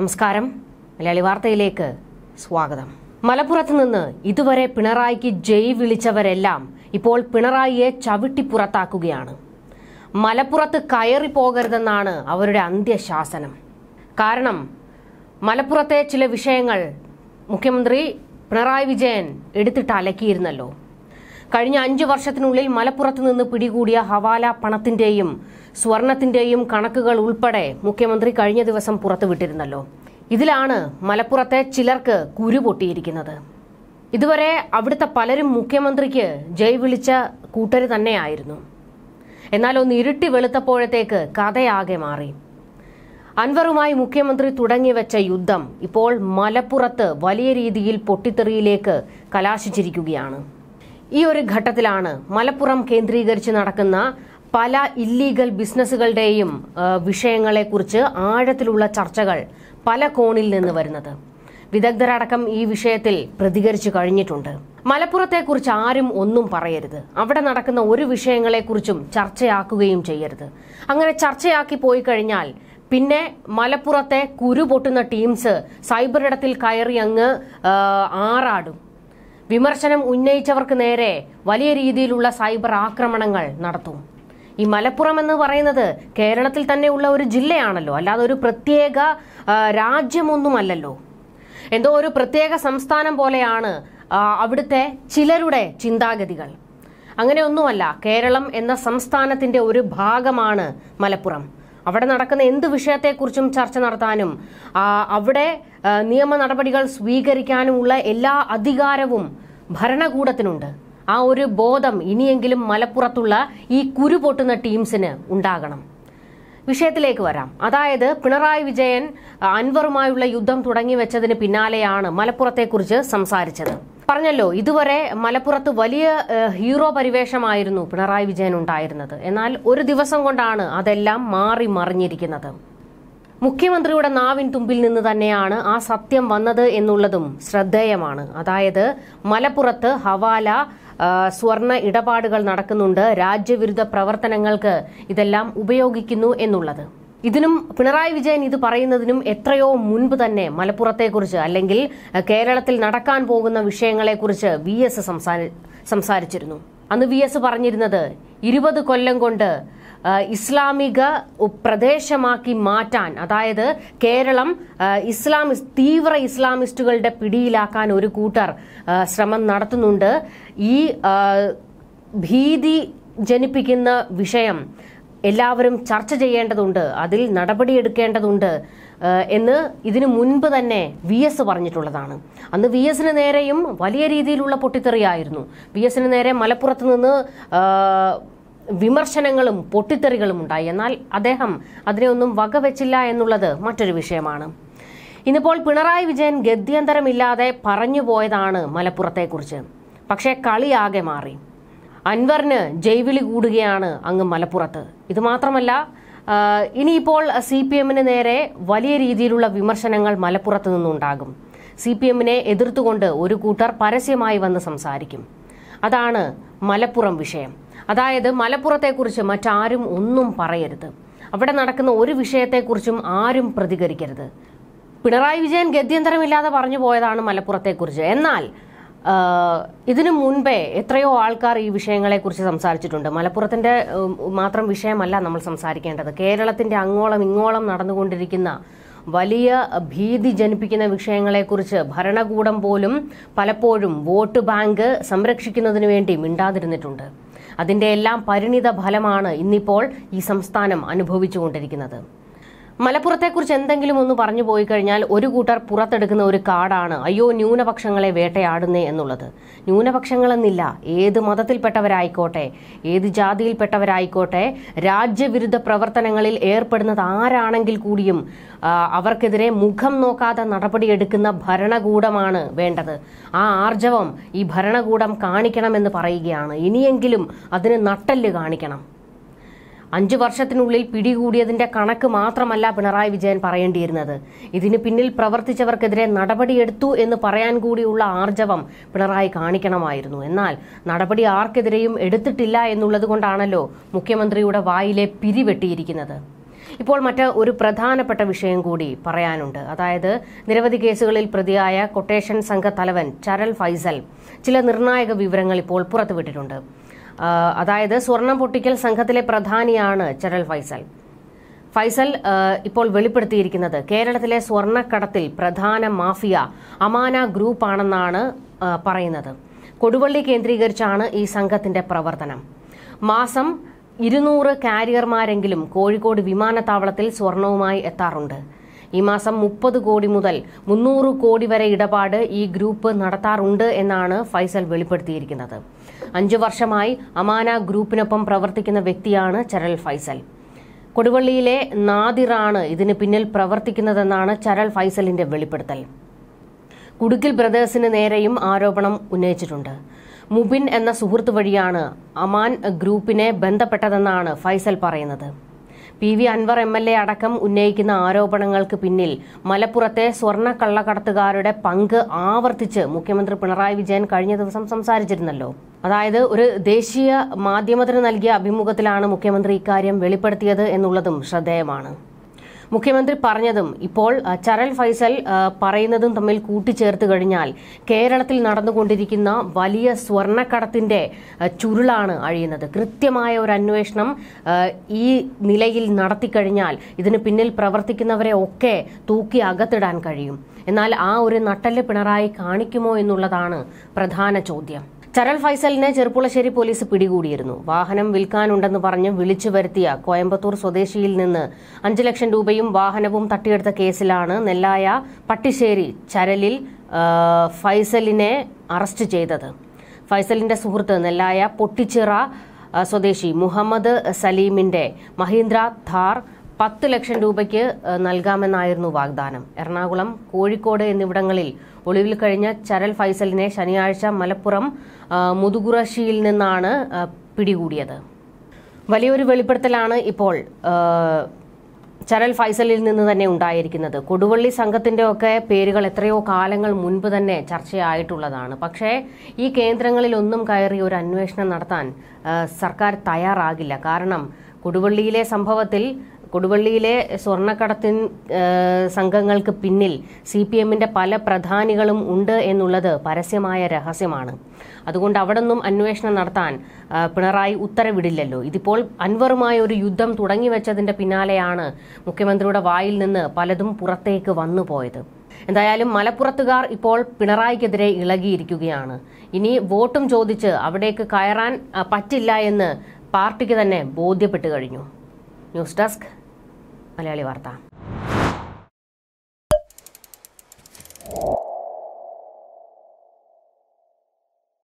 നമസ്കാരം മലയാളി വാർത്തയിലേക്ക് സ്വാഗതം മലപ്പുറത്ത് നിന്ന് ഇതുവരെ പിണറായിക്ക് ജയ് വിളിച്ചവരെല്ലാം ഇപ്പോൾ പിണറായിയെ ചവിട്ടി പുറത്താക്കുകയാണ് മലപ്പുറത്ത് കയറി പോകരുതെന്നാണ് അവരുടെ അന്ത്യശാസനം കാരണം മലപ്പുറത്തെ ചില വിഷയങ്ങൾ മുഖ്യമന്ത്രി പിണറായി വിജയൻ എടുത്തിട്ട് അലക്കിയിരുന്നല്ലോ കഴിഞ്ഞ അഞ്ചു വർഷത്തിനുള്ളിൽ മലപ്പുറത്ത് നിന്ന് പിടികൂടിയ ഹവാല പണത്തിന്റെയും സ്വർണത്തിന്റെയും കണക്കുകൾ ഉൾപ്പെടെ മുഖ്യമന്ത്രി കഴിഞ്ഞ ദിവസം പുറത്തുവിട്ടിരുന്നല്ലോ ഇതിലാണ് മലപ്പുറത്തെ ചിലർക്ക് കുരു പൊട്ടിയിരിക്കുന്നത് ഇതുവരെ അവിടുത്തെ പലരും മുഖ്യമന്ത്രിക്ക് ജയ് വിളിച്ച കൂട്ടര് തന്നെയായിരുന്നു എന്നാൽ ഒന്ന് ഇരുട്ടി വെളുത്തപ്പോഴത്തേക്ക് കഥയാകെ മാറി അൻവറുമായി മുഖ്യമന്ത്രി തുടങ്ങിവെച്ച യുദ്ധം ഇപ്പോൾ മലപ്പുറത്ത് വലിയ രീതിയിൽ പൊട്ടിത്തെറിയിലേക്ക് കലാശിച്ചിരിക്കുകയാണ് ഈ ഒരു ഘട്ടത്തിലാണ് മലപ്പുറം കേന്ദ്രീകരിച്ച് നടക്കുന്ന പല ഇല്ലീഗൽ ബിസിനസ്സുകളുടെയും വിഷയങ്ങളെക്കുറിച്ച് ആഴത്തിലുള്ള ചർച്ചകൾ പല കോണിൽ നിന്ന് വരുന്നത് വിദഗ്ധരടക്കം ഈ വിഷയത്തിൽ പ്രതികരിച്ചു കഴിഞ്ഞിട്ടുണ്ട് മലപ്പുറത്തെക്കുറിച്ച് ആരും ഒന്നും പറയരുത് അവിടെ നടക്കുന്ന ഒരു വിഷയങ്ങളെക്കുറിച്ചും ചർച്ചയാക്കുകയും ചെയ്യരുത് അങ്ങനെ ചർച്ചയാക്കി പോയി കഴിഞ്ഞാൽ പിന്നെ മലപ്പുറത്തെ കുരു പൊട്ടുന്ന ടീംസ് സൈബറിടത്തിൽ കയറി അങ്ങ് ആറാടും വിമർശനം ഉന്നയിച്ചവർക്ക് നേരെ വലിയ രീതിയിലുള്ള സൈബർ ആക്രമണങ്ങൾ നടത്തും ഈ മലപ്പുറം എന്ന് പറയുന്നത് കേരളത്തിൽ തന്നെ ഉള്ള ഒരു ജില്ലയാണല്ലോ അല്ലാതെ ഒരു പ്രത്യേക രാജ്യമൊന്നുമല്ലല്ലോ എന്തോ ഒരു പ്രത്യേക സംസ്ഥാനം പോലെയാണ് അവിടുത്തെ ചിലരുടെ ചിന്താഗതികൾ അങ്ങനെയൊന്നുമല്ല കേരളം എന്ന സംസ്ഥാനത്തിന്റെ ഒരു ഭാഗമാണ് മലപ്പുറം അവിടെ നടക്കുന്ന എന്ത് വിഷയത്തെക്കുറിച്ചും ചർച്ച നടത്താനും അവിടെ നിയമ നടപടികൾ സ്വീകരിക്കാനുമുള്ള എല്ലാ അധികാരവും ഭരണകൂടത്തിനുണ്ട് ആ ഒരു ബോധം ഇനിയെങ്കിലും മലപ്പുറത്തുള്ള ഈ കുരു പൊട്ടുന്ന ടീംസിന് ഉണ്ടാകണം വിഷയത്തിലേക്ക് വരാം അതായത് പിണറായി വിജയൻ അൻവറുമായുള്ള യുദ്ധം തുടങ്ങി വെച്ചതിന് പിന്നാലെയാണ് മലപ്പുറത്തെക്കുറിച്ച് സംസാരിച്ചത് പറഞ്ഞല്ലോ ഇതുവരെ മലപ്പുറത്ത് വലിയ ഹീറോ പരിവേഷമായിരുന്നു പിണറായി വിജയൻ ഉണ്ടായിരുന്നത് എന്നാൽ ഒരു ദിവസം കൊണ്ടാണ് അതെല്ലാം മാറി മറിഞ്ഞിരിക്കുന്നത് മുഖ്യമന്ത്രിയുടെ നാവിൻ തുമ്പിൽ നിന്ന് തന്നെയാണ് ആ സത്യം വന്നത് എന്നുള്ളതും ശ്രദ്ധേയമാണ് അതായത് മലപ്പുറത്ത് ഹവാല സ്വർണ ഇടപാടുകൾ നടക്കുന്നുണ്ട് രാജ്യവിരുദ്ധ പ്രവർത്തനങ്ങൾക്ക് ഇതെല്ലാം ഉപയോഗിക്കുന്നു എന്നുള്ളത് ഇതിനും പിണറായി വിജയൻ ഇത് പറയുന്നതിനും എത്രയോ മുൻപ് തന്നെ മലപ്പുറത്തെക്കുറിച്ച് അല്ലെങ്കിൽ കേരളത്തിൽ നടക്കാൻ പോകുന്ന വിഷയങ്ങളെക്കുറിച്ച് വി എസ് സംസാരിച്ചിരുന്നു അന്ന് വി എസ് പറഞ്ഞിരുന്നത് ഇരുപത് കൊല്ലം കൊണ്ട് ഇസ്ലാമിക പ്രദേശമാക്കി മാറ്റാൻ അതായത് കേരളം ഇസ്ലാം തീവ്ര ഇസ്ലാമിസ്റ്റുകളുടെ പിടിയിലാക്കാൻ ഒരു കൂട്ടർ ശ്രമം നടത്തുന്നുണ്ട് ഈ ഭീതി ജനിപ്പിക്കുന്ന വിഷയം എല്ലാവരും ചർച്ച ചെയ്യേണ്ടതുണ്ട് അതിൽ നടപടിയെടുക്കേണ്ടതുണ്ട് എന്ന് ഇതിനു മുൻപ് തന്നെ വി എസ് പറഞ്ഞിട്ടുള്ളതാണ് അന്ന് വി എസിന് നേരെയും വലിയ രീതിയിലുള്ള പൊട്ടിത്തെറിയായിരുന്നു വി എസിന് നേരെ മലപ്പുറത്ത് നിന്ന് വിമർശനങ്ങളും പൊട്ടിത്തെറികളും ഉണ്ടായി എന്നാൽ അദ്ദേഹം അതിനെ ഒന്നും വകവെച്ചില്ല എന്നുള്ളത് മറ്റൊരു വിഷയമാണ് ഇന്നിപ്പോൾ പിണറായി വിജയൻ ഗദ്യാന്തരമില്ലാതെ പറഞ്ഞു പോയതാണ് മലപ്പുറത്തെക്കുറിച്ച് പക്ഷേ കളിയാകെ മാറി അൻവറിന് ജൈവിളി കൂടുകയാണ് അങ്ങ് മലപ്പുറത്ത് ഇത് മാത്രമല്ല ഇനിയിപ്പോൾ സി പി എമ്മിന് നേരെ വലിയ രീതിയിലുള്ള വിമർശനങ്ങൾ മലപ്പുറത്ത് നിന്നുണ്ടാകും സി പി എമ്മിനെ എതിർത്തുകൊണ്ട് ഒരു കൂട്ടർ പരസ്യമായി വന്ന് സംസാരിക്കും അതാണ് മലപ്പുറം വിഷയം അതായത് മലപ്പുറത്തെക്കുറിച്ച് മറ്റാരും ഒന്നും പറയരുത് അവിടെ നടക്കുന്ന ഒരു വിഷയത്തെക്കുറിച്ചും ആരും പ്രതികരിക്കരുത് പിണറായി വിജയൻ ഗത്യന്തരമില്ലാതെ പറഞ്ഞു പോയതാണ് മലപ്പുറത്തെക്കുറിച്ച് എന്നാൽ ഇതിനു മുൻപേ എത്രയോ ആൾക്കാർ ഈ കുറിച്ച് സംസാരിച്ചിട്ടുണ്ട് മലപ്പുറത്തിന്റെ മാത്രം വിഷയമല്ല നമ്മൾ സംസാരിക്കേണ്ടത് കേരളത്തിന്റെ അങ്ങോളം ഇങ്ങോളം നടന്നുകൊണ്ടിരിക്കുന്ന വലിയ ഭീതി ജനിപ്പിക്കുന്ന വിഷയങ്ങളെക്കുറിച്ച് ഭരണകൂടം പോലും പലപ്പോഴും വോട്ട് ബാങ്ക് സംരക്ഷിക്കുന്നതിന് വേണ്ടി മിണ്ടാതിരുന്നിട്ടുണ്ട് അതിന്റെ എല്ലാം പരിണിത ഫലമാണ് ഇന്നിപ്പോൾ ഈ സംസ്ഥാനം അനുഭവിച്ചുകൊണ്ടിരിക്കുന്നത് കുറിച്ച് എന്തെങ്കിലും ഒന്ന് പറഞ്ഞു പോയി കഴിഞ്ഞാൽ ഒരു കൂട്ടർ പുറത്തെടുക്കുന്ന ഒരു കാടാണ് അയ്യോ ന്യൂനപക്ഷങ്ങളെ വേട്ടയാടുന്നേ എന്നുള്ളത് ന്യൂനപക്ഷങ്ങളെന്നില്ല ഏത് മതത്തിൽപ്പെട്ടവരായിക്കോട്ടെ ഏത് ജാതിയിൽപ്പെട്ടവരായിക്കോട്ടെ രാജ്യവിരുദ്ധ പ്രവർത്തനങ്ങളിൽ ഏർപ്പെടുന്നത് ആരാണെങ്കിൽ കൂടിയും അവർക്കെതിരെ മുഖം നോക്കാതെ നടപടിയെടുക്കുന്ന ഭരണകൂടമാണ് വേണ്ടത് ആ ആർജവം ഈ ഭരണകൂടം കാണിക്കണമെന്ന് പറയുകയാണ് ഇനിയെങ്കിലും അതിന് നട്ടല് കാണിക്കണം അഞ്ചു വർഷത്തിനുള്ളിൽ പിടികൂടിയതിന്റെ കണക്ക് മാത്രമല്ല പിണറായി വിജയൻ പറയേണ്ടിയിരുന്നത് ഇതിന് പിന്നിൽ പ്രവർത്തിച്ചവർക്കെതിരെ നടപടിയെടുത്തു എന്ന് പറയാൻ കൂടിയുള്ള ആർജവം പിണറായി കാണിക്കണമായിരുന്നു എന്നാൽ നടപടി ആർക്കെതിരെയും എടുത്തിട്ടില്ല എന്നുള്ളത് കൊണ്ടാണല്ലോ മുഖ്യമന്ത്രിയുടെ വായിലെ പിരിവെട്ടിയിരിക്കുന്നത് ഇപ്പോൾ മറ്റ് ഒരു പ്രധാനപ്പെട്ട വിഷയം കൂടി പറയാനുണ്ട് അതായത് നിരവധി കേസുകളിൽ പ്രതിയായ കൊട്ടേഷൻ സംഘ തലവൻ ചരൽ ഫൈസൽ ചില നിർണായക വിവരങ്ങൾ ഇപ്പോൾ പുറത്തുവിട്ടിട്ടുണ്ട് അതായത് സ്വർണം പൊട്ടിക്കൽ സംഘത്തിലെ പ്രധാനിയാണ് ചരൽ ഫൈസൽ ഫൈസൽ ഇപ്പോൾ വെളിപ്പെടുത്തിയിരിക്കുന്നത് കേരളത്തിലെ സ്വർണ്ണക്കടത്തിൽ പ്രധാന മാഫിയ അമാന ഗ്രൂപ്പാണെന്നാണ് പറയുന്നത് കൊടുവള്ളി കേന്ദ്രീകരിച്ചാണ് ഈ സംഘത്തിന്റെ പ്രവർത്തനം മാസം ഇരുന്നൂറ് കാരിയർമാരെങ്കിലും കോഴിക്കോട് വിമാനത്താവളത്തിൽ സ്വർണവുമായി എത്താറുണ്ട് ഈ മാസം മുപ്പത് കോടി മുതൽ മുന്നൂറ് കോടി വരെ ഇടപാട് ഈ ഗ്രൂപ്പ് നടത്താറുണ്ട് എന്നാണ് ഫൈസൽ വെളിപ്പെടുത്തിയിരിക്കുന്നത് അഞ്ചു വർഷമായി അമാന ഗ്രൂപ്പിനൊപ്പം പ്രവർത്തിക്കുന്ന വ്യക്തിയാണ് ചരൽ ഫൈസൽ കൊടുവള്ളിയിലെ നാദിറാണ് ഇതിന് പിന്നിൽ പ്രവർത്തിക്കുന്നതെന്നാണ് ചരൽ ഫൈസലിന്റെ വെളിപ്പെടുത്തൽ കുടുക്കിൽ ബ്രദേഴ്സിന് നേരെയും ആരോപണം ഉന്നയിച്ചിട്ടുണ്ട് മുബിൻ എന്ന സുഹൃത്ത് വഴിയാണ് അമാൻ ഗ്രൂപ്പിനെ ബന്ധപ്പെട്ടതെന്നാണ് ഫൈസൽ പറയുന്നത് P V Anvar M L A അടക്കം ഉന്നയിക്കുന്ന ആരോപണങ്ങൾക്ക് പിന്നിൽ മലപ്പുറത്തെ കള്ളക്കടത്തുകാരുടെ പങ്ക് ആവർത്തിച്ച് മുഖ്യമന്ത്രി പിണറായി വിജയൻ കഴിഞ്ഞ ദിവസം സംസാരിച്ചിരുന്നല്ലോ അതായത് ഒരു ദേശീയ മാധ്യമത്തിന് നൽകിയ അഭിമുഖത്തിലാണ് മുഖ്യമന്ത്രി ഇക്കാര്യം വെളിപ്പെടുത്തിയത് എന്നുള്ളതും ശ്രദ്ധേയമാണ് മുഖ്യമന്ത്രി പറഞ്ഞതും ഇപ്പോൾ ചരൽ ഫൈസൽ പറയുന്നതും തമ്മിൽ കൂട്ടിച്ചേർത്ത് കഴിഞ്ഞാൽ കേരളത്തിൽ നടന്നുകൊണ്ടിരിക്കുന്ന വലിയ സ്വർണക്കടത്തിന്റെ ചുരുളാണ് അഴിയുന്നത് കൃത്യമായ ഒരു അന്വേഷണം ഈ നിലയിൽ നടത്തിക്കഴിഞ്ഞാൽ ഇതിന് പിന്നിൽ പ്രവർത്തിക്കുന്നവരെ ഒക്കെ തൂക്കി അകത്തിടാൻ കഴിയും എന്നാൽ ആ ഒരു നട്ടല് പിണറായി കാണിക്കുമോ എന്നുള്ളതാണ് പ്രധാന ചോദ്യം ചരൽ ഫൈസലിനെ ചെറുപ്പുളശ്ശേരി പോലീസ് പിടികൂടിയിരുന്നു വാഹനം വിൽക്കാനുണ്ടെന്ന് പറഞ്ഞ് വിളിച്ചു വരുത്തിയ കോയമ്പത്തൂർ സ്വദേശിയിൽ നിന്ന് അഞ്ചു ലക്ഷം രൂപയും വാഹനവും തട്ടിയെടുത്ത കേസിലാണ് നെല്ലായ പട്ടിശ്ശേരി ചരലിൽ ഫൈസലിനെ അറസ്റ്റ് ചെയ്തത് ഫൈസലിന്റെ സുഹൃത്ത് നെല്ലായ പൊട്ടിച്ചിറ സ്വദേശി മുഹമ്മദ് സലീമിന്റെ മഹീന്ദ്ര ധാർ പത്ത് ലക്ഷം രൂപയ്ക്ക് നൽകാമെന്നായിരുന്നു വാഗ്ദാനം എറണാകുളം കോഴിക്കോട് എന്നിവിടങ്ങളിൽ ഒളിവിൽ കഴിഞ്ഞ ചരൽ ഫൈസലിനെ ശനിയാഴ്ച മലപ്പുറം മുതുകുറശ്ശിയിൽ നിന്നാണ് പിടികൂടിയത് വലിയൊരു വെളിപ്പെടുത്തലാണ് ഇപ്പോൾ ചരൽ ഫൈസലിൽ നിന്ന് തന്നെ ഉണ്ടായിരിക്കുന്നത് കൊടുവള്ളി സംഘത്തിന്റെ ഒക്കെ പേരുകൾ എത്രയോ കാലങ്ങൾ മുൻപ് തന്നെ ചർച്ചയായിട്ടുള്ളതാണ് പക്ഷേ ഈ കേന്ദ്രങ്ങളിലൊന്നും കയറി ഒരു അന്വേഷണം നടത്താൻ സർക്കാർ തയ്യാറാകില്ല കാരണം കൊടുവള്ളിയിലെ സംഭവത്തിൽ കൊടുവള്ളിയിലെ സ്വർണ്ണക്കടത്തിൻ സംഘങ്ങൾക്ക് പിന്നിൽ സി പി എമ്മിന്റെ പല പ്രധാനികളും ഉണ്ട് എന്നുള്ളത് പരസ്യമായ രഹസ്യമാണ് അതുകൊണ്ട് അവിടെ നിന്നും അന്വേഷണം നടത്താൻ പിണറായി ഉത്തരവിടില്ലല്ലോ ഇതിപ്പോൾ അൻവറുമായി ഒരു യുദ്ധം തുടങ്ങി വെച്ചതിന്റെ പിന്നാലെയാണ് മുഖ്യമന്ത്രിയുടെ വായിൽ നിന്ന് പലതും പുറത്തേക്ക് വന്നു പോയത് എന്തായാലും മലപ്പുറത്തുകാർ ഇപ്പോൾ പിണറായിക്കെതിരെ ഇളകിയിരിക്കുകയാണ് ഇനി വോട്ടും ചോദിച്ച് അവിടേക്ക് കയറാൻ പറ്റില്ല എന്ന് പാർട്ടിക്ക് തന്നെ ബോധ്യപ്പെട്ടു കഴിഞ്ഞു ന്യൂസ് ഡെസ്ക് la Libertad.